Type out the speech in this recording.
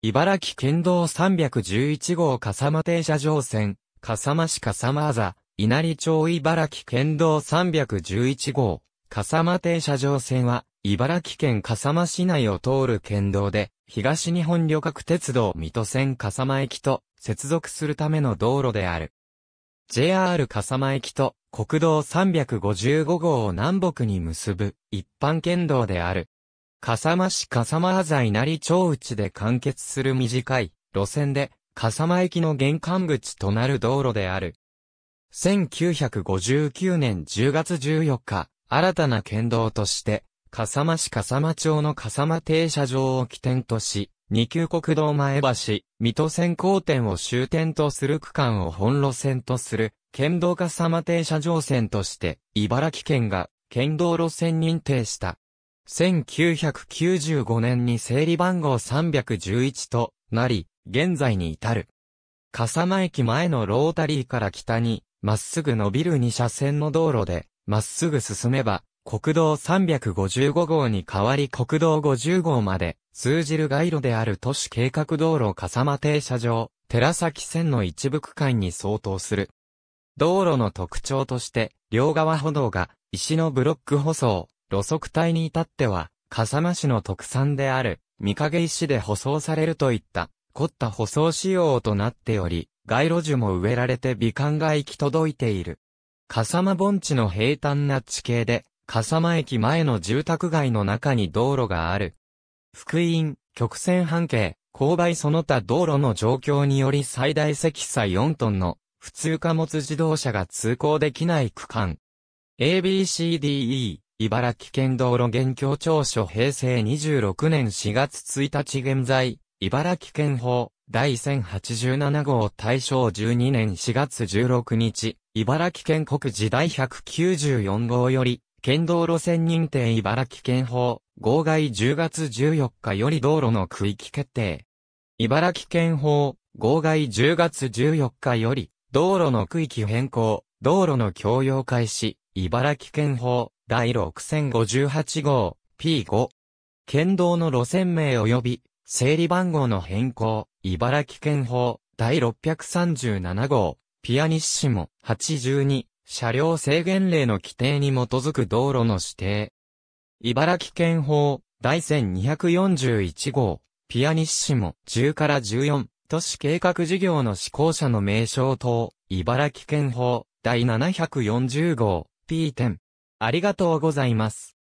茨城県道311号笠間停車場線、笠間市笠間座、稲荷町茨城県道311号、笠間停車場線は、茨城県笠間市内を通る県道で、東日本旅客鉄道水戸線笠間駅と接続するための道路である。JR 笠間駅と国道355号を南北に結ぶ一般県道である。笠間市笠間浅な成町内で完結する短い路線で、笠間駅の玄関口となる道路である。1959年10月14日、新たな県道として、笠間市笠間町の笠間停車場を起点とし、二級国道前橋、水戸線交点を終点とする区間を本路線とする、県道笠間停車場線として、茨城県が、県道路線認定した。1995年に整理番号311となり、現在に至る。笠間駅前のロータリーから北に、まっすぐ伸びる2車線の道路で、まっすぐ進めば、国道355号に代わり国道50号まで通じる街路である都市計画道路笠間停車場、寺崎線の一部区間に相当する。道路の特徴として、両側歩道が石のブロック舗装、路側帯に至っては、笠間市の特産である、御影石で舗装されるといった、凝った舗装仕様となっており、街路樹も植えられて美観が行き届いている。笠間盆地の平坦な地形で、笠間駅前の住宅街の中に道路がある。福音、曲線半径、勾配その他道路の状況により最大積載4トンの普通貨物自動車が通行できない区間。ABCDE 茨城県道路現況調書平成26年4月1日現在、茨城県法、第1087号大正12年4月16日、茨城県国時第194号より、県道路線認定茨城県法、号外10月14日より道路の区域決定。茨城県法、号外10月14日より、道路の区域変更、道路の共用開始、茨城県法、第6058号、P5。県道の路線名及び、整理番号の変更、茨城県法、第637号、ピアニッシモ、82、車両制限令の規定に基づく道路の指定。茨城県法、第1241号、ピアニッシモ、10から14、都市計画事業の施行者の名称等、茨城県法、第740号、P 点、ありがとうございます。